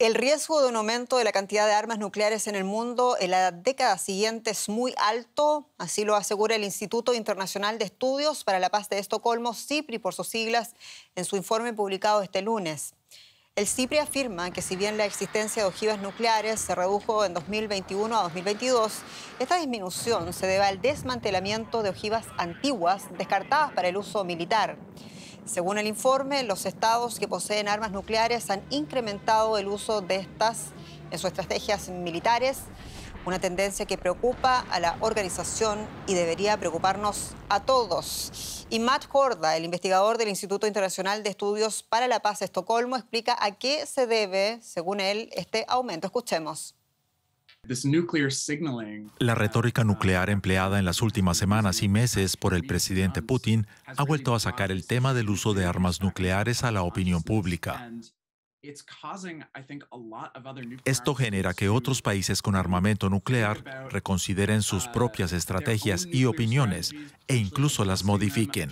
El riesgo de un aumento de la cantidad de armas nucleares en el mundo en la década siguiente es muy alto, así lo asegura el Instituto Internacional de Estudios para la Paz de Estocolmo, CIPRI por sus siglas, en su informe publicado este lunes. El CIPRI afirma que si bien la existencia de ojivas nucleares se redujo en 2021 a 2022, esta disminución se debe al desmantelamiento de ojivas antiguas descartadas para el uso militar. Según el informe, los estados que poseen armas nucleares han incrementado el uso de estas en sus estrategias militares, una tendencia que preocupa a la organización y debería preocuparnos a todos. Y Matt Horda, el investigador del Instituto Internacional de Estudios para la Paz de Estocolmo, explica a qué se debe, según él, este aumento. Escuchemos. La retórica nuclear empleada en las últimas semanas y meses por el presidente Putin ha vuelto a sacar el tema del uso de armas nucleares a la opinión pública. Esto genera que otros países con armamento nuclear reconsideren sus uh, propias estrategias y opiniones e incluso las modifiquen.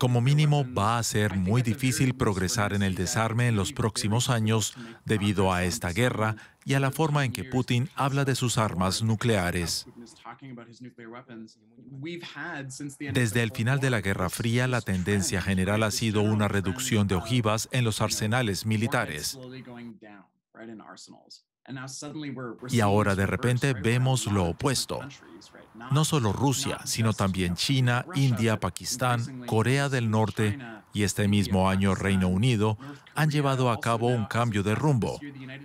Como mínimo, va a ser muy difícil progresar en el desarme en los próximos años debido a esta guerra y a la forma en que Putin habla de sus armas nucleares. Desde el final de la Guerra Fría, la tendencia general ha sido una reducción de ojivas en los arsenales militares. Y ahora de repente vemos lo opuesto. No solo Rusia, sino también China, India, Pakistán, Corea del Norte y este mismo año Reino Unido han llevado a cabo un cambio de rumbo,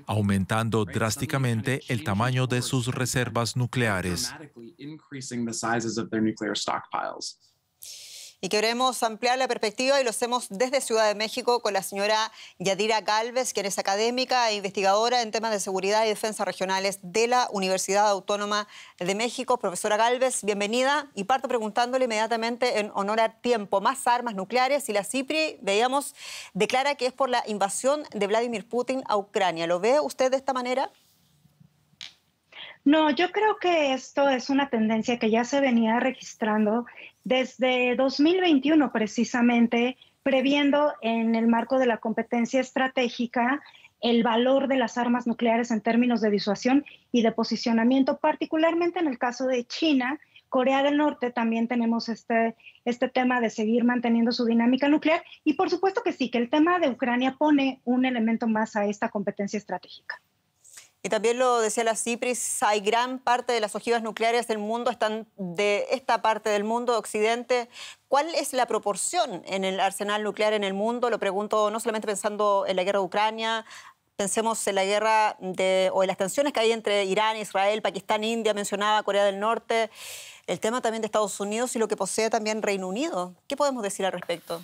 aumentando drásticamente el tamaño de sus reservas nucleares y queremos ampliar la perspectiva y lo hacemos desde Ciudad de México con la señora Yadira Galvez, quien es académica e investigadora en temas de seguridad y defensa regionales de la Universidad Autónoma de México. Profesora Galvez, bienvenida y parto preguntándole inmediatamente en honor a tiempo, más armas nucleares y la CIPRI, veíamos, declara que es por la invasión de Vladimir Putin a Ucrania. ¿Lo ve usted de esta manera? No, yo creo que esto es una tendencia que ya se venía registrando desde 2021 precisamente, previendo en el marco de la competencia estratégica el valor de las armas nucleares en términos de disuasión y de posicionamiento, particularmente en el caso de China. Corea del Norte también tenemos este, este tema de seguir manteniendo su dinámica nuclear y por supuesto que sí, que el tema de Ucrania pone un elemento más a esta competencia estratégica. Y también lo decía la CIPRIS, hay gran parte de las ojivas nucleares del mundo, están de esta parte del mundo, Occidente. ¿Cuál es la proporción en el arsenal nuclear en el mundo? Lo pregunto no solamente pensando en la guerra de Ucrania, pensemos en la guerra o en las tensiones que hay entre Irán, Israel, Pakistán, India, mencionaba Corea del Norte, el tema también de Estados Unidos y lo que posee también Reino Unido. ¿Qué podemos decir al respecto?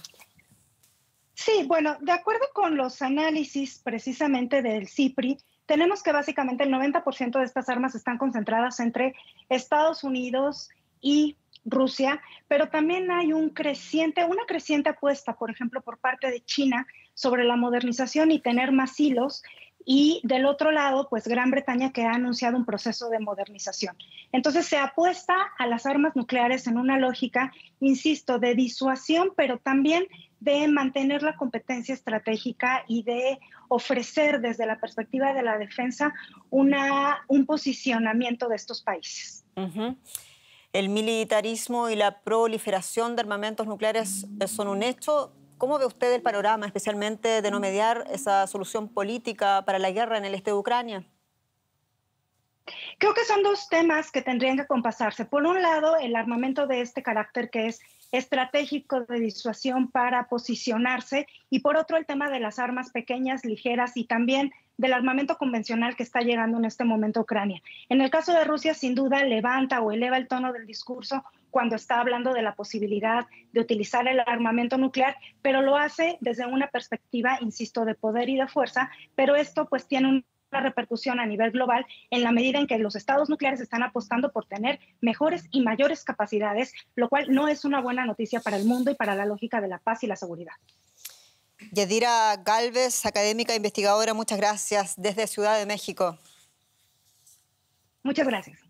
Sí, bueno, de acuerdo con los análisis precisamente del CIPRI, tenemos que básicamente el 90% de estas armas están concentradas entre Estados Unidos y Rusia, pero también hay una creciente apuesta, por ejemplo, por parte de China sobre la modernización y tener más hilos. Y del otro lado, pues Gran Bretaña que ha anunciado un proceso de modernización. Entonces se apuesta a las armas nucleares en una lógica, insisto, de disuasión, pero también de mantener la competencia estratégica y de ofrecer desde la perspectiva de la defensa una, un posicionamiento de estos países. El militarismo y la proliferación de armamentos nucleares son un hecho. ¿Cómo ve usted el panorama, especialmente de no mediar esa solución política para la guerra en el este de Ucrania? Creo que son dos temas que tendrían que compasarse. Por un lado, el armamento de este carácter que es estratégico de disuasión para posicionarse y por otro el tema de las armas pequeñas, ligeras y también del armamento convencional que está llegando en este momento a Ucrania. En el caso de Rusia, sin duda, levanta o eleva el tono del discurso cuando está hablando de la posibilidad de utilizar el armamento nuclear, pero lo hace desde una perspectiva, insisto, de poder y de fuerza, pero esto pues tiene un repercusión a nivel global en la medida en que los estados nucleares están apostando por tener mejores y mayores capacidades, lo cual no es una buena noticia para el mundo y para la lógica de la paz y la seguridad. Yadira Galvez, académica e investigadora, muchas gracias desde Ciudad de México. Muchas gracias.